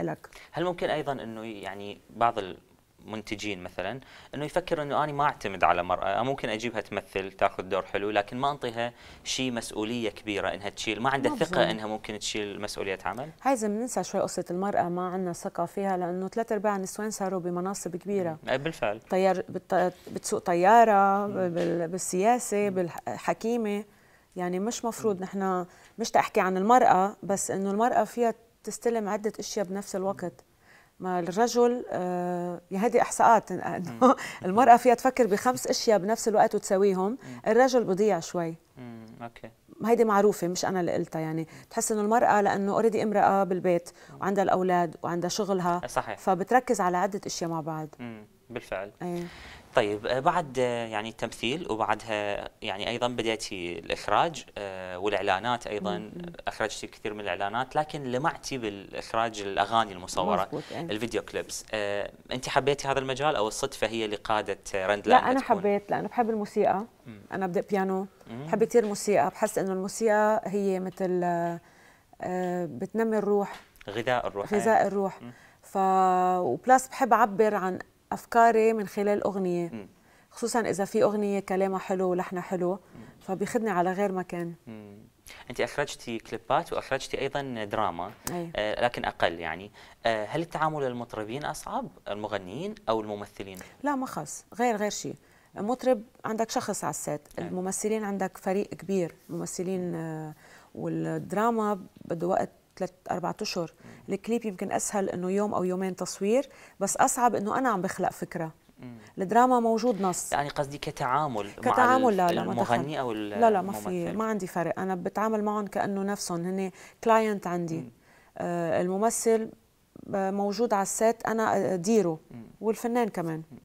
لك هل ممكن ايضا انه يعني بعض المنتجين مثلا انه يفكر انه انا ما اعتمد على مراه ممكن اجيبها تمثل تاخذ دور حلو لكن ما انطيها شيء مسؤوليه كبيره انها تشيل ما عندها ثقه انها ممكن تشيل مسؤوليه عمل هاي بننسى شوي قصه المراه ما عندنا ثقه فيها لانه ثلاث ارباع النسوان صاروا بمناصب كبيره بالفعل طيار بتسوق طياره بالسياسه بالحكيمه يعني مش مفروض نحن مش تحكي عن المرأة بس إنه المرأة فيها تستلم عده اشياء بنفس الوقت ما الرجل آه يعني هذه احصاءات انه المراه فيها تفكر بخمس اشياء بنفس الوقت وتساويهم الرجل بضيع شوي اوكي هيدي معروفة مش أنا اللي قلتها يعني بتحس إنه المرأة لأنه أوريدي امرأة بالبيت وعندها الأولاد وعندها شغلها صحيح فبتركز على عدة أشياء مع بعض مم. بالفعل أيه. طيب آه، بعد آه، يعني التمثيل وبعدها يعني ايضا بديتي الاخراج آه، والاعلانات ايضا اخرجتي كثير من الاعلانات لكن لمعتي بالاخراج الاغاني المصوره يعني. الفيديو كليبس انت حبيتي هذا المجال او الصدفه هي اللي قادت رند لا انا تكون. حبيت لانه بحب الموسيقى مم. انا ابدا بيانو مم. بحب كثير الموسيقى بحس انه الموسيقى هي مثل بتنمي الروح غذاء الروح إيه. غذاء الروح ف وبلاس بحب اعبر عن افكاري من خلال اغنيه خصوصا اذا في اغنيه كلامها حلو ولحنها حلو فبيخدني على غير مكان انت اخرجتي كليبات واخرجتي ايضا دراما أي. آه لكن اقل يعني آه هل التعامل المطربين اصعب المغنيين او الممثلين لا ما خص غير غير شيء مطرب عندك شخص على السات الممثلين عندك فريق كبير ممثلين آه والدراما بده وقت ثلاث اربع اشهر الكليب يمكن اسهل انه يوم او يومين تصوير بس اصعب انه انا عم بخلق فكره الدراما موجود نص يعني قصدي كتعامل كتعامل مع لا لا المغني او لا لا ما في ما عندي فرق انا بتعامل معهم كانه نفسهم هن كلاينت عندي آه الممثل آه، موجود على السات انا اديره آه، والفنان كمان